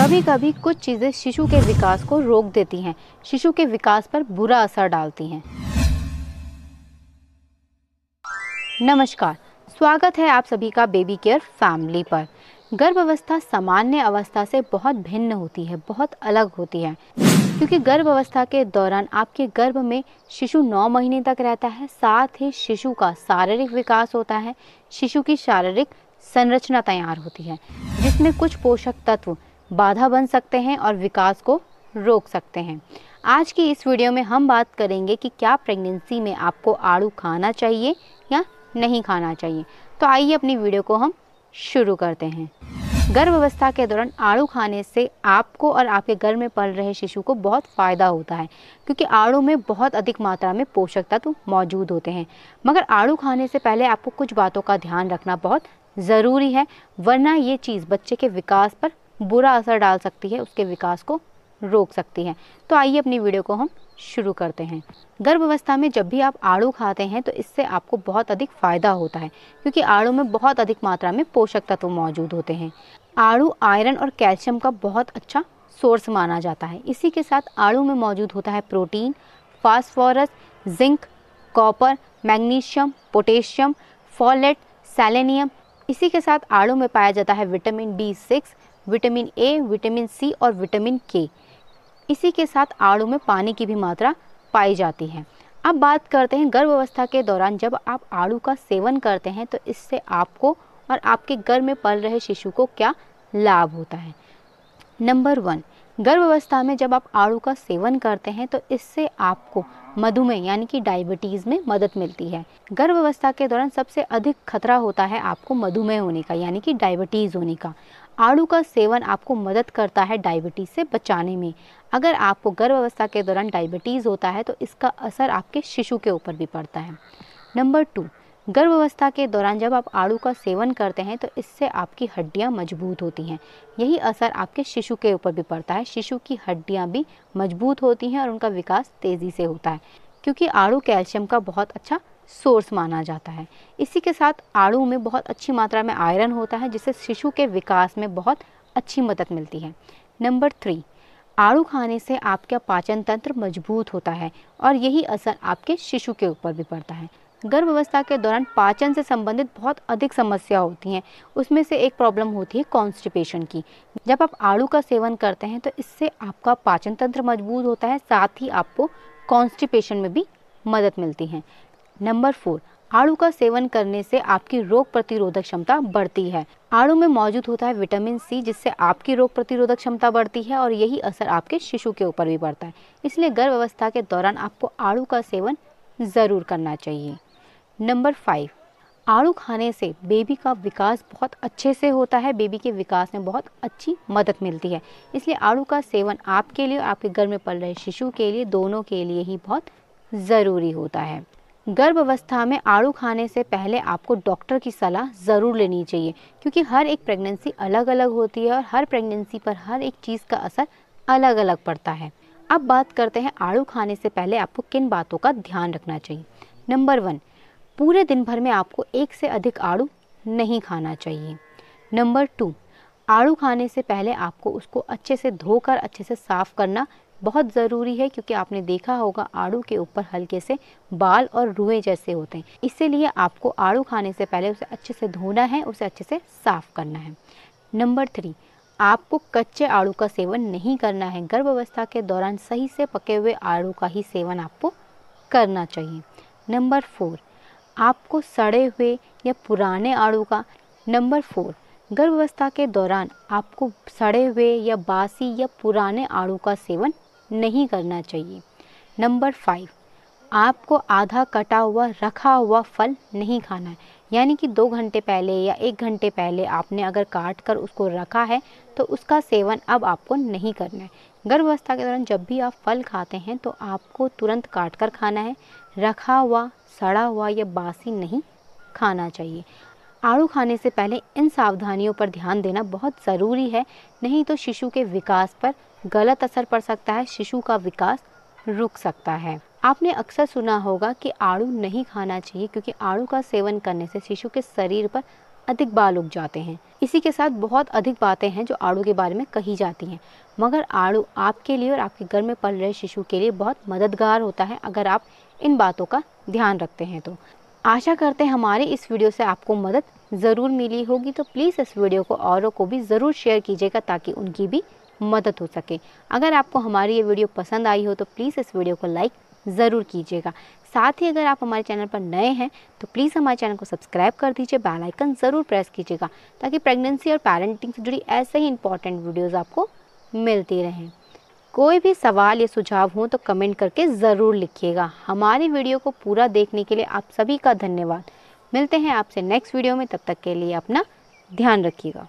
कभी कभी कुछ चीज़ें शिशु के विकास को रोक देती हैं शिशु के विकास पर बुरा असर डालती हैं नमस्कार स्वागत है आप सभी का बेबी केयर फैमिली पर गर्भावस्था सामान्य अवस्था से बहुत भिन्न होती है बहुत अलग होती है क्योंकि गर्भ अवस्था के दौरान आपके गर्भ में शिशु नौ महीने तक रहता है साथ ही शिशु का शारीरिक विकास होता है शिशु की शारीरिक संरचना तैयार होती है जिसमें कुछ पोषक तत्व बाधा बन सकते हैं और विकास को रोक सकते हैं आज की इस वीडियो में हम बात करेंगे कि क्या प्रेगनेंसी में आपको आड़ू खाना चाहिए या नहीं खाना चाहिए तो आइए अपनी वीडियो को हम शुरू करते हैं गर्भावस्था के दौरान आड़ू खाने से आपको और आपके घर में पल रहे शिशु को बहुत फ़ायदा होता है क्योंकि आड़ू में बहुत अधिक मात्रा में पोषक तत्व मौजूद होते हैं मगर आड़ू खाने से पहले आपको कुछ बातों का ध्यान रखना बहुत ज़रूरी है वरना ये चीज़ बच्चे के विकास पर बुरा असर डाल सकती है उसके विकास को रोक सकती है तो आइए अपनी वीडियो को हम शुरू करते हैं गर्भावस्था में जब भी आप आड़ू खाते हैं तो इससे आपको बहुत अधिक फायदा होता है क्योंकि आड़ू में बहुत अधिक मात्रा में पोषक तत्व मौजूद होते हैं आड़ू आयरन और कैल्शियम का बहुत अच्छा सोर्स माना जाता है इसी के साथ आड़ू में मौजूद होता है protein phosphorus zinc copper magnesium potassium folate selenium इसी के साथ आड़ू में पाया जाता है vitamin B six vitamin A vitamin C और विटामिन के इसी के साथ आड़ू में पानी की भी मात्रा पाई जाती है अब बात करते हैं गर्भावस्था के दौरान जब आप आड़ू का सेवन करते हैं तो इससे आपको और आपके घर में पल रहे शिशु को क्या लाभ होता है नंबर वन गर्भावस्था में जब आप आड़ू का सेवन करते हैं तो इससे आपको मधुमेह यानी कि डायबिटीज़ में मदद मिलती है गर्भावस्था के दौरान सबसे अधिक खतरा होता है आपको मधुमेह होने का यानी कि डायबिटीज़ होने का आड़ू का सेवन आपको मदद करता है डायबिटीज़ से बचाने में अगर आपको गर्भ अवस्था के दौरान डायबिटीज़ होता है तो इसका असर आपके शिशु के ऊपर भी पड़ता है नंबर टू गर्भ अवस्था के दौरान जब आप आड़ू का सेवन करते हैं तो इससे आपकी हड्डियां मजबूत होती हैं यही असर आपके शिशु के ऊपर भी पड़ता है शिशु की हड्डियां भी मजबूत होती हैं और उनका विकास तेज़ी से होता है क्योंकि आड़ू कैल्शियम का बहुत अच्छा सोर्स माना जाता है इसी के साथ आड़ू में बहुत अच्छी मात्रा में आयरन होता है जिससे शिशु के विकास में बहुत अच्छी मदद मिलती है नंबर थ्री आड़ू खाने से आपका पाचन तंत्र मजबूत होता है और यही असर आपके शिशु के ऊपर भी पड़ता है गर्भावस्था के दौरान पाचन से संबंधित बहुत अधिक समस्या होती हैं उसमें से एक प्रॉब्लम होती है कॉन्स्टिपेशन की जब आप आड़ू का सेवन करते हैं तो इससे आपका पाचन तंत्र मजबूत होता है साथ ही आपको कॉन्स्टिपेशन में भी मदद मिलती है नंबर फोर आड़ू का सेवन करने से आपकी रोग प्रतिरोधक क्षमता बढ़ती है आड़ू में मौजूद होता है विटामिन सी जिससे आपकी रोग प्रतिरोधक क्षमता बढ़ती है और यही असर आपके शिशु के ऊपर भी पड़ता है इसलिए गर्भ अवस्था के दौरान आपको आड़ू का सेवन ज़रूर करना चाहिए नंबर फाइव आड़ू खाने से बेबी का विकास बहुत अच्छे से होता है बेबी के विकास में बहुत अच्छी मदद मिलती है इसलिए आड़ू का सेवन आपके लिए आपके घर में पल रहे शिशु के लिए दोनों के लिए ही बहुत ज़रूरी होता है गर्भावस्था में आड़ू खाने से पहले आपको डॉक्टर की सलाह ज़रूर लेनी चाहिए क्योंकि हर एक प्रेगनेंसी अलग अलग होती है और हर प्रेगनेंसी पर हर एक चीज़ का असर अलग अलग पड़ता है अब बात करते हैं आड़ू खाने से पहले आपको किन बातों का ध्यान रखना चाहिए नंबर वन पूरे दिन भर में आपको एक से अधिक आड़ू नहीं खाना चाहिए नंबर टू आड़ू खाने से पहले आपको उसको अच्छे से धोकर अच्छे से साफ़ करना बहुत ज़रूरी है क्योंकि आपने देखा होगा आड़ू के ऊपर हल्के से बाल और रुए जैसे होते हैं इसीलिए आपको आड़ू खाने से पहले उसे अच्छे से धोना है उसे अच्छे से साफ़ करना है नंबर थ्री आपको कच्चे आड़ू का सेवन नहीं करना है गर्भावस्था के दौरान सही से पके हुए आड़ू का ही सेवन आपको करना चाहिए नंबर फोर आपको सड़े हुए या पुराने आड़ू का नंबर फोर गर्भावस्था के दौरान आपको सड़े हुए या बासी या पुराने आड़ू का सेवन नहीं करना चाहिए नंबर फाइव आपको आधा कटा हुआ रखा हुआ फल नहीं खाना है यानी कि दो घंटे पहले या एक घंटे पहले आपने अगर काट कर उसको रखा है तो उसका सेवन अब आपको नहीं करना है गर्भावस्था के दौरान जब भी आप फल खाते हैं तो आपको तुरंत काट कर खाना है रखा हुआ सड़ा हुआ या बासी नहीं खाना चाहिए आड़ू खाने से पहले इन सावधानियों पर ध्यान देना बहुत ज़रूरी है नहीं तो शिशु के विकास पर गलत असर पड़ सकता है शिशु का विकास रुक सकता है आपने अक्सर सुना होगा कि आड़ू नहीं खाना चाहिए क्योंकि आड़ू का सेवन करने से शिशु के शरीर पर अधिक बाल उग जाते हैं इसी के साथ बहुत अधिक बातें हैं जो आड़ू के बारे में कही जाती हैं मगर आड़ू आपके लिए और आपके घर में पल रहे शिशु के लिए बहुत मददगार होता है अगर आप इन बातों का ध्यान रखते हैं तो आशा करते हैं हमारे इस वीडियो से आपको मदद ज़रूर मिली होगी तो प्लीज़ इस वीडियो को औरों को भी ज़रूर शेयर कीजिएगा ताकि उनकी भी मदद हो सके अगर आपको हमारी ये वीडियो पसंद आई हो तो प्लीज़ इस वीडियो को लाइक ज़रूर कीजिएगा साथ ही अगर आप हमारे चैनल पर नए हैं तो प्लीज़ हमारे चैनल को सब्सक्राइब कर दीजिए बेल आइकन ज़रूर प्रेस कीजिएगा ताकि प्रेगनेंसी और पेरेंटिंग से जुड़ी ऐसे ही इंपॉर्टेंट वीडियोज़ आपको मिलती रहें कोई भी सवाल या सुझाव हो तो कमेंट करके ज़रूर लिखिएगा हमारी वीडियो को पूरा देखने के लिए आप सभी का धन्यवाद मिलते हैं आपसे नेक्स्ट वीडियो में तब तक के लिए अपना ध्यान रखिएगा